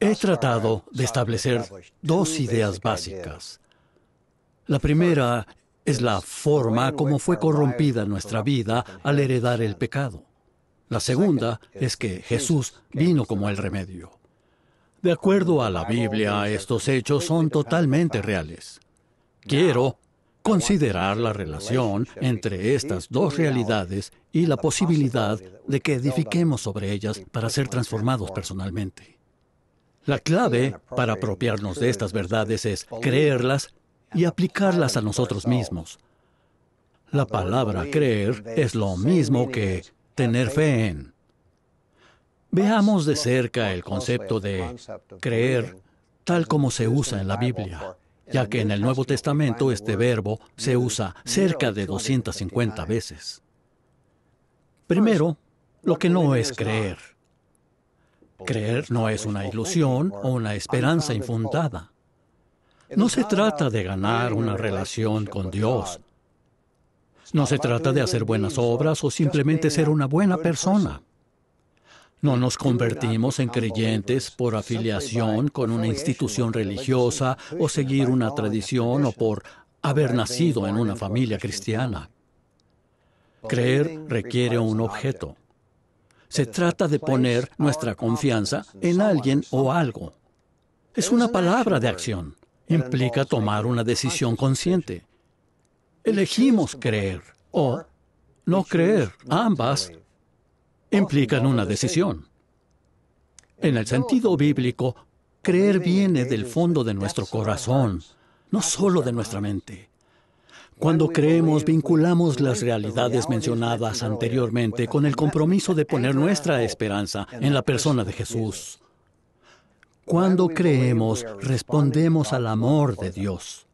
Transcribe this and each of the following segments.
He tratado de establecer dos ideas básicas. La primera es la forma como fue corrompida nuestra vida al heredar el pecado. La segunda es que Jesús vino como el remedio. De acuerdo a la Biblia, estos hechos son totalmente reales. Quiero considerar la relación entre estas dos realidades y la posibilidad de que edifiquemos sobre ellas para ser transformados personalmente. La clave para apropiarnos de estas verdades es creerlas y aplicarlas a nosotros mismos. La palabra creer es lo mismo que tener fe en. Veamos de cerca el concepto de creer tal como se usa en la Biblia, ya que en el Nuevo Testamento este verbo se usa cerca de 250 veces. Primero, lo que no es creer. Creer no es una ilusión o una esperanza infundada. No se trata de ganar una relación con Dios. No se trata de hacer buenas obras o simplemente ser una buena persona. No nos convertimos en creyentes por afiliación con una institución religiosa o seguir una tradición o por haber nacido en una familia cristiana. Creer requiere un objeto. Se trata de poner nuestra confianza en alguien o algo. Es una palabra de acción. Implica tomar una decisión consciente. Elegimos creer o no creer. Ambas implican una decisión. En el sentido bíblico, creer viene del fondo de nuestro corazón, no solo de nuestra mente. Cuando creemos, vinculamos las realidades mencionadas anteriormente con el compromiso de poner nuestra esperanza en la persona de Jesús. Cuando creemos, respondemos al amor de Dios.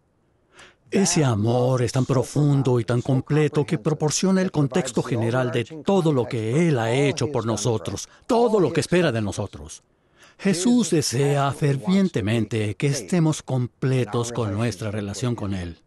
Ese amor es tan profundo y tan completo que proporciona el contexto general de todo lo que Él ha hecho por nosotros, todo lo que espera de nosotros. Jesús desea fervientemente que estemos completos con nuestra relación con Él.